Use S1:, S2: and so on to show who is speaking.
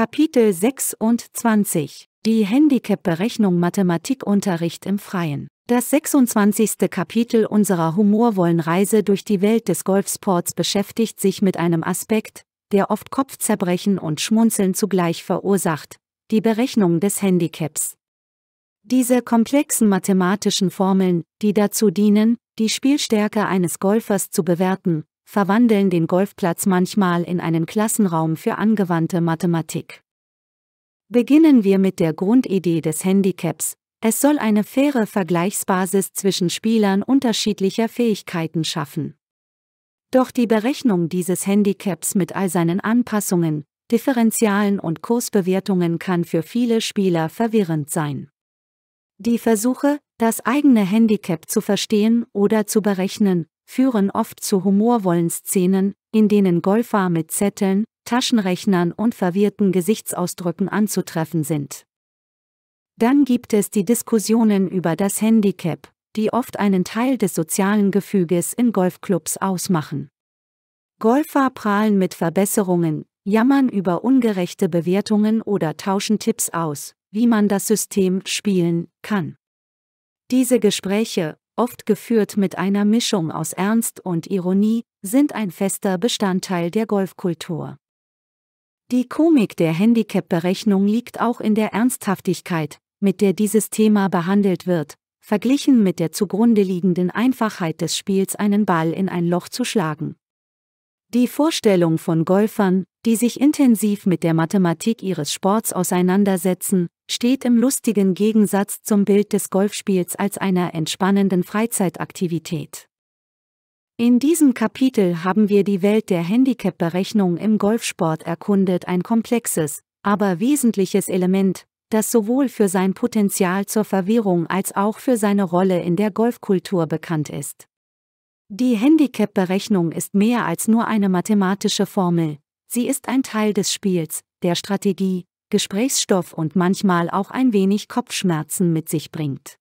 S1: Kapitel 26 Die Handicap-Berechnung Mathematikunterricht im Freien das 26. Kapitel unserer humorvollen Reise durch die Welt des Golfsports beschäftigt sich mit einem Aspekt, der oft Kopfzerbrechen und Schmunzeln zugleich verursacht, die Berechnung des Handicaps. Diese komplexen mathematischen Formeln, die dazu dienen, die Spielstärke eines Golfers zu bewerten, verwandeln den Golfplatz manchmal in einen Klassenraum für angewandte Mathematik. Beginnen wir mit der Grundidee des Handicaps. Es soll eine faire Vergleichsbasis zwischen Spielern unterschiedlicher Fähigkeiten schaffen. Doch die Berechnung dieses Handicaps mit all seinen Anpassungen, Differentialen und Kursbewertungen kann für viele Spieler verwirrend sein. Die Versuche, das eigene Handicap zu verstehen oder zu berechnen, führen oft zu humorvollen Szenen, in denen Golfer mit Zetteln, Taschenrechnern und verwirrten Gesichtsausdrücken anzutreffen sind. Dann gibt es die Diskussionen über das Handicap, die oft einen Teil des sozialen Gefüges in Golfclubs ausmachen. Golfer prahlen mit Verbesserungen, jammern über ungerechte Bewertungen oder tauschen Tipps aus, wie man das System spielen kann. Diese Gespräche, oft geführt mit einer Mischung aus Ernst und Ironie, sind ein fester Bestandteil der Golfkultur. Die Komik der Handicap-Berechnung liegt auch in der Ernsthaftigkeit, mit der dieses Thema behandelt wird, verglichen mit der zugrunde liegenden Einfachheit des Spiels einen Ball in ein Loch zu schlagen. Die Vorstellung von Golfern, die sich intensiv mit der Mathematik ihres Sports auseinandersetzen, steht im lustigen Gegensatz zum Bild des Golfspiels als einer entspannenden Freizeitaktivität. In diesem Kapitel haben wir die Welt der Handicap-Berechnung im Golfsport erkundet, ein komplexes, aber wesentliches Element, das sowohl für sein Potenzial zur Verwirrung als auch für seine Rolle in der Golfkultur bekannt ist. Die Handicap-Berechnung ist mehr als nur eine mathematische Formel, Sie ist ein Teil des Spiels, der Strategie, Gesprächsstoff und manchmal auch ein wenig Kopfschmerzen mit sich bringt.